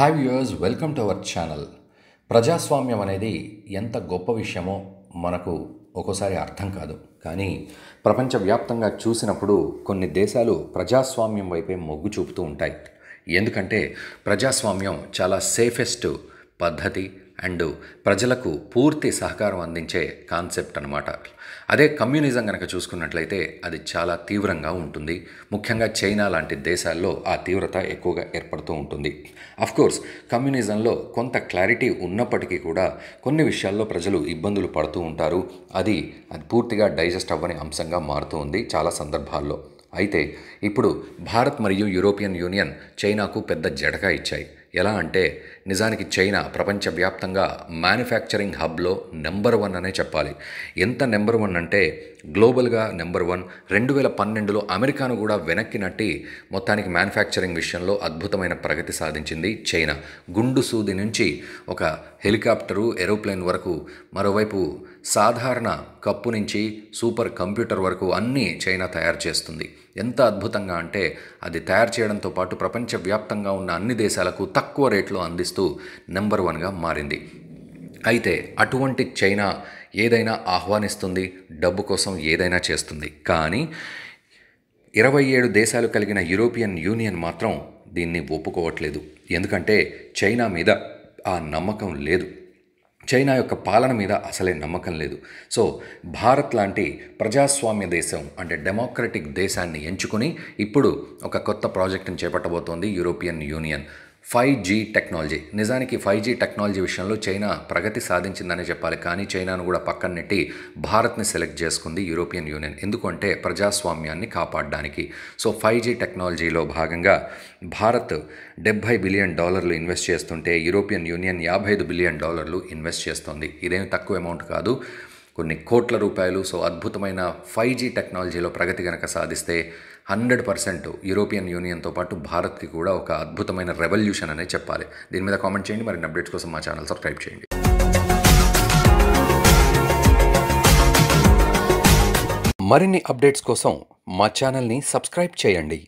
have viewers welcome to our channel ప్రజాస్వామ్యం అనేది ఎంత గొప్ప విషయమో మనకు ఒక్కోసారి అర్థం కాదు కానీ ప్రపంచవ్యాప్తంగా చూసినప్పుడు కొన్ని దేశాలు ప్రజాస్వామ్యం వైపే మొగ్గు చూపుతూ ఉంటాయి ఎందుకంటే ప్రజాస్వామ్యం చాలా సేఫెస్ట్ పద్ధతి అండ్ ప్రజలకు పూర్తి సహకారం అందించే కాన్సెప్ట్ అనమాట అదే కమ్యూనిజం కనుక చూసుకున్నట్లయితే అది చాలా తీవ్రంగా ఉంటుంది ముఖ్యంగా చైనా లాంటి దేశాల్లో ఆ తీవ్రత ఎక్కువగా ఏర్పడుతూ ఉంటుంది కోర్స్ కమ్యూనిజంలో కొంత క్లారిటీ ఉన్నప్పటికీ కూడా కొన్ని విషయాల్లో ప్రజలు ఇబ్బందులు పడుతూ ఉంటారు అది అది పూర్తిగా డైజెస్ట్ అవ్వని అంశంగా మారుతూ ఉంది చాలా సందర్భాల్లో అయితే ఇప్పుడు భారత్ మరియు యూరోపియన్ యూనియన్ చైనాకు పెద్ద జడగా ఇచ్చాయి ఎలా అంటే నిజానికి చైనా ప్రపంచవ్యాప్తంగా మ్యానుఫ్యాక్చరింగ్ హబ్లో నెంబర్ వన్ అనే చెప్పాలి ఎంత నెంబర్ వన్ అంటే గ్లోబల్గా నెంబర్ వన్ రెండు వేల పన్నెండులో అమెరికాను కూడా వెనక్కి నట్టి మొత్తానికి మ్యానుఫ్యాక్చరింగ్ విషయంలో అద్భుతమైన ప్రగతి సాధించింది చైనా గుండు సూది నుంచి ఒక హెలికాప్టరు ఏరోప్లేన్ వరకు మరోవైపు సాధారణ కప్పు నుంచి సూపర్ కంప్యూటర్ వరకు అన్నీ చైనా తయారు చేస్తుంది ఎంత అద్భుతంగా అంటే అది తయారు చేయడంతో పాటు ప్రపంచవ్యాప్తంగా ఉన్న అన్ని దేశాలకు తక్కువ రేట్లో అందిస్తూ నెంబర్ వన్గా మారింది అయితే అటువంటి చైనా ఏదైనా ఆహ్వానిస్తుంది డబ్బు కోసం ఏదైనా చేస్తుంది కానీ ఇరవై ఏడు దేశాలు కలిగిన యూరోపియన్ యూనియన్ మాత్రం దీన్ని ఒప్పుకోవట్లేదు ఎందుకంటే చైనా మీద ఆ నమ్మకం లేదు చైనా యొక్క పాలన మీద అసలే నమ్మకం లేదు సో భారత్ లాంటి ప్రజాస్వామ్య దేశం అంటే డెమోక్రటిక్ దేశాన్ని ఎంచుకుని ఇప్పుడు ఒక కొత్త ప్రాజెక్టును చేపట్టబోతోంది European union five G technology నిజానికి ఫైవ్ జీ టెక్నాలజీ విషయంలో చైనా ప్రగతి సాధించిందనే చెప్పాలి కానీ చైనాను కూడా పక్కన నెట్టి భారత్ని సెలెక్ట్ చేసుకుంది యూరోపియన్ యూనియన్ ఎందుకంటే ప్రజాస్వామ్యాన్ని కాపాడడానికి సో ఫైవ్ జీ టెక్నాలజీలో భాగంగా భారత్ డెబ్బై బిలియన్ డాలర్లు ఇన్వెస్ట్ చేస్తుంటే యూరోపియన్ యూనియన్ యాభై ఐదు బిలియన్ డాలర్లు ఇన్వెస్ట్ చేస్తుంది ఇదేం తక్కువ అమౌంట్ కాదు కొన్ని కోట్ల రూపాయలు సో అద్భుతమైన ఫైవ్ జీ టెక్నాలజీలో ప్రగతి కనుక సాధిస్తే హండ్రెడ్ పర్సెంట్ యూరోపియన్ యూనియన్తో పాటు భారత్కి కూడా ఒక అద్భుతమైన రెవల్యూషన్ అనే చెప్పాలి దీని మీద కామెంట్ చేయండి మరిన్ని అప్డేట్స్ కోసం మా ఛానల్ సబ్స్క్రైబ్ చేయండి మరిన్ని అప్డేట్స్ కోసం మా ఛానల్ని సబ్స్క్రైబ్ చేయండి